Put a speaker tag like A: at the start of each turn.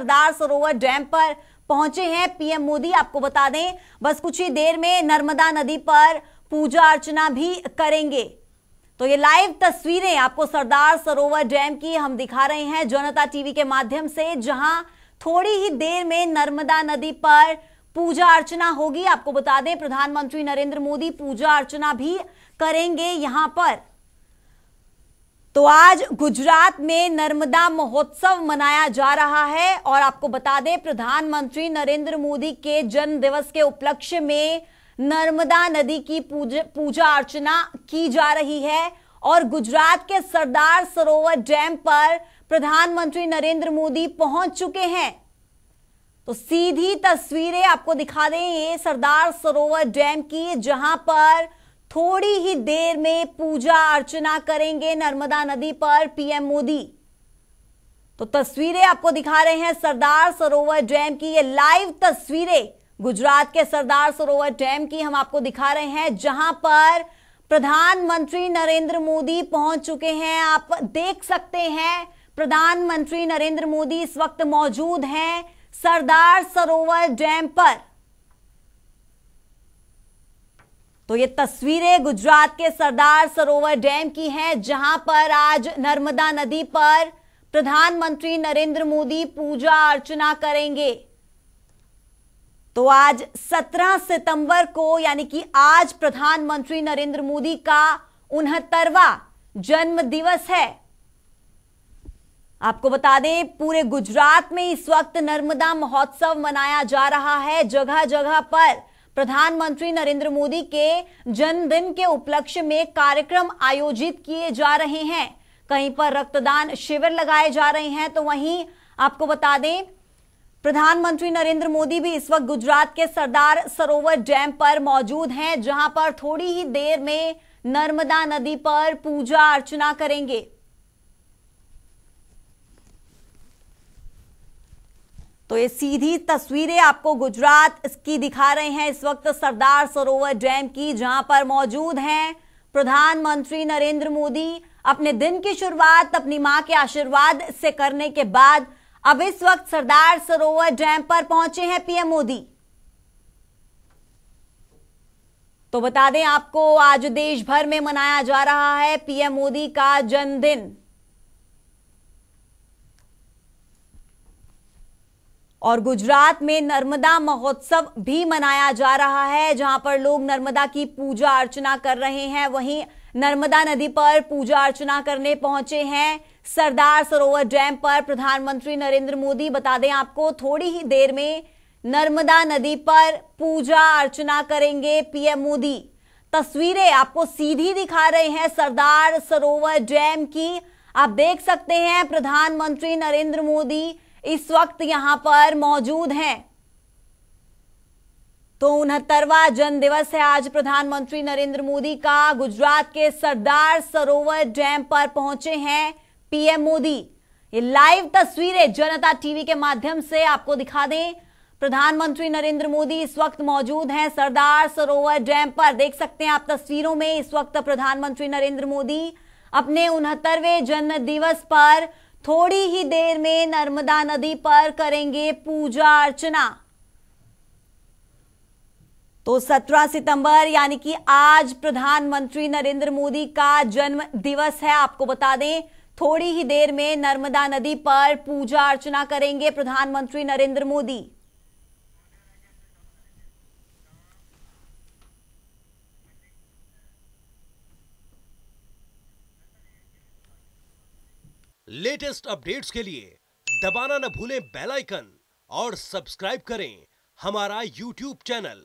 A: सरदार सरोवर डैम पर पहुंचे हैं पीएम मोदी आपको बता दें बस कुछ ही देर में नर्मदा नदी पर पूजा अर्चना भी करेंगे तो ये लाइव तस्वीरें आपको सरदार सरोवर डैम की हम दिखा रहे हैं जनता टीवी के माध्यम से जहां थोड़ी ही देर में नर्मदा नदी पर पूजा अर्चना होगी आपको बता दें प्रधानमंत्री नरेंद्र मोदी पूजा अर्चना भी करेंगे यहां पर तो आज गुजरात में नर्मदा महोत्सव मनाया जा रहा है और आपको बता दें प्रधानमंत्री नरेंद्र मोदी के जन्म दिवस के उपलक्ष्य में नर्मदा नदी की पूजा पूजा अर्चना की जा रही है और गुजरात के सरदार सरोवर डैम पर प्रधानमंत्री नरेंद्र मोदी पहुंच चुके हैं तो सीधी तस्वीरें आपको दिखा दें ये सरदार सरोवर डैम की जहां पर थोड़ी ही देर में पूजा अर्चना करेंगे नर्मदा नदी पर पीएम मोदी तो तस्वीरें आपको दिखा रहे हैं सरदार सरोवर डैम की ये लाइव तस्वीरें गुजरात के सरदार सरोवर डैम की हम आपको दिखा रहे हैं जहां पर प्रधानमंत्री नरेंद्र मोदी पहुंच चुके हैं आप देख सकते हैं प्रधानमंत्री नरेंद्र मोदी इस वक्त मौजूद हैं सरदार सरोवर डैम पर तो ये तस्वीरें गुजरात के सरदार सरोवर डैम की हैं जहां पर आज नर्मदा नदी पर प्रधानमंत्री नरेंद्र मोदी पूजा अर्चना करेंगे तो आज 17 सितंबर को यानी कि आज प्रधानमंत्री नरेंद्र मोदी का उनहत्तरवा जन्म दिवस है आपको बता दें पूरे गुजरात में इस वक्त नर्मदा महोत्सव मनाया जा रहा है जगह जगह पर प्रधानमंत्री नरेंद्र मोदी के जन्मदिन के उपलक्ष्य में कार्यक्रम आयोजित किए जा रहे हैं कहीं पर रक्तदान शिविर लगाए जा रहे हैं तो वहीं आपको बता दें प्रधानमंत्री नरेंद्र मोदी भी इस वक्त गुजरात के सरदार सरोवर डैम पर मौजूद हैं जहां पर थोड़ी ही देर में नर्मदा नदी पर पूजा अर्चना करेंगे तो ये सीधी तस्वीरें आपको गुजरात की दिखा रहे हैं इस वक्त सरदार सरोवर डैम की जहां पर मौजूद हैं प्रधानमंत्री नरेंद्र मोदी अपने दिन की शुरुआत अपनी मां के आशीर्वाद से करने के बाद अब इस वक्त सरदार सरोवर डैम पर पहुंचे हैं पीएम मोदी तो बता दें आपको आज देश भर में मनाया जा रहा है पीएम मोदी का जन्मदिन और गुजरात में नर्मदा महोत्सव भी मनाया जा रहा है जहां पर लोग नर्मदा की पूजा अर्चना कर रहे हैं वहीं नर्मदा नदी पर पूजा अर्चना करने पहुंचे हैं सरदार सरोवर डैम पर प्रधानमंत्री नरेंद्र मोदी बता दें आपको थोड़ी ही देर में नर्मदा नदी पर पूजा अर्चना करेंगे पीएम मोदी तस्वीरें आपको सीधी दिखा रहे हैं सरदार सरोवर डैम की आप देख सकते हैं प्रधानमंत्री नरेंद्र मोदी इस वक्त यहां पर मौजूद हैं तो उनहत्तरवा जन्म दिवस है आज प्रधानमंत्री नरेंद्र मोदी का गुजरात के सरदार सरोवर डैम पर पहुंचे हैं पीएम मोदी ये लाइव तस्वीरें जनता टीवी के माध्यम से आपको दिखा दें प्रधानमंत्री नरेंद्र मोदी इस वक्त मौजूद हैं सरदार सरोवर डैम पर देख सकते हैं आप तस्वीरों में इस वक्त प्रधानमंत्री नरेंद्र मोदी अपने उनहत्तरवें जन्म दिवस पर थोड़ी ही देर में नर्मदा नदी पर करेंगे पूजा अर्चना तो 17 सितंबर यानी कि आज प्रधानमंत्री नरेंद्र मोदी का जन्म दिवस है आपको बता दें थोड़ी ही देर में नर्मदा नदी पर पूजा अर्चना करेंगे प्रधानमंत्री नरेंद्र मोदी लेटेस्ट अपडेट्स के लिए दबाना न भूलें बेल आइकन और सब्सक्राइब करें हमारा यूट्यूब चैनल